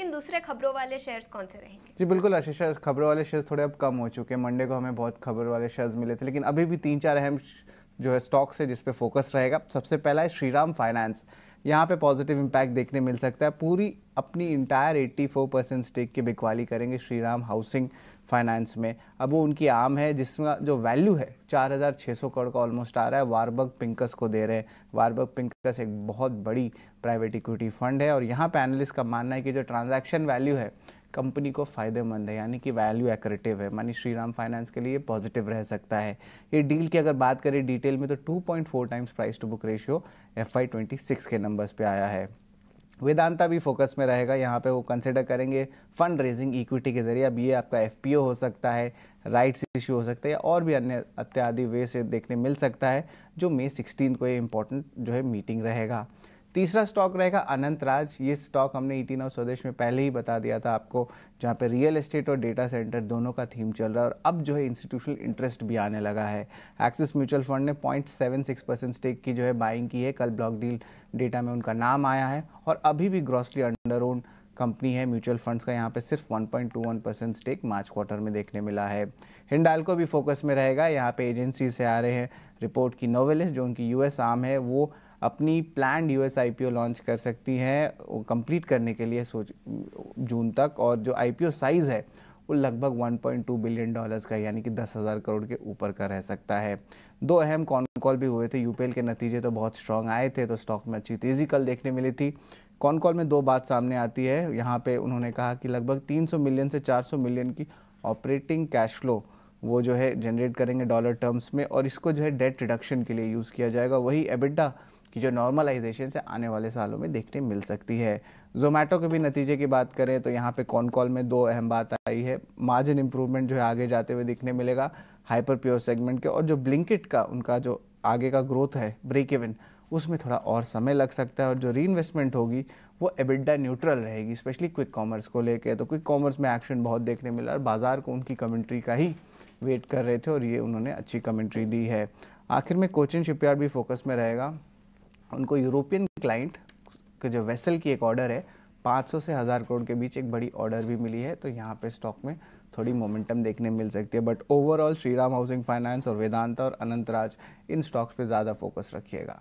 लेकिन दूसरे खबरों वाले शेयर्स कौन से रहेंगे जी बिल्कुल आशीषा खबरों वाले शेयर्स थोड़े अब कम हो चुके हैं मंडे को हमें बहुत खबर वाले शेयर्स मिले थे लेकिन अभी भी तीन चार अहम जो है स्टॉक्स है जिसपे फोकस रहेगा सबसे पहला है श्रीराम फाइनेंस यहाँ पे पॉजिटिव इम्पैक्ट देखने मिल सकता है पूरी अपनी इंटायर 84 परसेंट स्टेक की बिकवाली करेंगे श्रीराम हाउसिंग फाइनेंस में अब वो उनकी आम है जिसका जो वैल्यू है 4,600 करोड़ का ऑलमोस्ट आ रहा है वारबर्ग पिंकस को दे रहे हैं वारबर्ग पिंकस एक बहुत बड़ी प्राइवेट इक्विटी फंड है और यहाँ पे एनालिस्ट का मानना है कि जो ट्रांजैक्शन वैल्यू है कंपनी को फ़ायदेमंद है यानी कि वैल्यू एक्रेटिव है मानी श्रीराम फाइनेंस के लिए पॉजिटिव रह सकता है ये डील की अगर बात करें डिटेल में तो 2.4 times price to book ratio F I के नंबर्स पे आया है वेदांता भी फोकस में रहेगा यहाँ पे वो कंसिडर करेंगे फंड रेजिंग इक्विटी के जरिए अब ये आपका एफ हो सकता है राइट्स इश्यू हो सकता है या और भी अन्य अत्यादि वे से देखने मिल सकता है जो मई सिक्सटीन को ये इम्पोर्टेंट जो है मीटिंग रहेगा तीसरा स्टॉक रहेगा अनंत राज ये स्टॉक हमने ई e टीन स्वदेश में पहले ही बता दिया था आपको जहाँ पे रियल एस्टेट और डेटा सेंटर दोनों का थीम चल रहा है और अब जो है इंस्टीट्यूशनल इंटरेस्ट भी आने लगा है एक्सिस म्यूचुअल फंड ने point seven six percent stake की जो है बाइंग की है कल ब्लॉक डील डेटा में उनका नाम आया है और अभी भी ग्रॉसली अंडर ओन कंपनी है म्यूचुअल फंड्स का यहाँ पे सिर्फ 1.21 परसेंट स्टेक मार्च क्वार्टर में देखने मिला है हिंडाल को भी फोकस में रहेगा यहाँ पे एजेंसी से आ रहे हैं रिपोर्ट की नोवेलिस जो उनकी यूएस आम है वो अपनी प्लान यूएस आईपीओ लॉन्च कर सकती हैं कंप्लीट करने के लिए सोच जून तक और जो आईपीओ साइज़ है वो लगभग 1.2 बिलियन डॉलर्स का यानी कि दस हज़ार करोड़ के ऊपर का रह सकता है दो अहम कॉन कॉल भी हुए थे यूपीएल के नतीजे तो बहुत स्ट्रांग आए थे तो स्टॉक में अच्छी तेज़ी कल देखने मिली थी कॉन कॉल में दो बात सामने आती है यहाँ पे उन्होंने कहा कि लगभग 300 मिलियन से 400 मिलियन की ऑपरेटिंग कैश फ्लो वो जो है जनरेट करेंगे डॉलर टर्म्स में और इसको जो है डेट रिडक्शन के लिए यूज़ किया जाएगा वही एबिडा की जो नॉर्मलाइजेशन से आने वाले सालों में देखने मिल सकती है जोमेटो के भी नतीजे की बात करें तो यहाँ पे कॉन कॉल में दो अहम बात आई है मार्जिन इम्प्रूवमेंट जो है आगे जाते हुए देखने मिलेगा हाइपर प्योर सेगमेंट के और जो ब्लिंकिट का उनका जो आगे का ग्रोथ है ब्रेक इवन उसमें थोड़ा और समय लग सकता है और जो री इन्वेस्टमेंट होगी वो एबिडा न्यूट्रल रहेगी स्पेशली क्विक कॉमर्स को लेकर तो क्विक कॉमर्स में एक्शन बहुत देखने मिला और बाज़ार को उनकी कमेंट्री का ही वेट कर रहे थे और ये उन्होंने अच्छी कमेंट्री दी है आखिर में कोचिंग शिपयार्ड भी फोकस में रहेगा उनको यूरोपियन क्लाइंट के जो वेसल की एक ऑर्डर है 500 से हज़ार करोड़ के बीच एक बड़ी ऑर्डर भी मिली है तो यहाँ पे स्टॉक में थोड़ी मोमेंटम देखने मिल सकती है but overall Shriram housing finance और वेदांता और अनंतराज इन स्टॉक्स पे ज़्यादा फोकस रखिएगा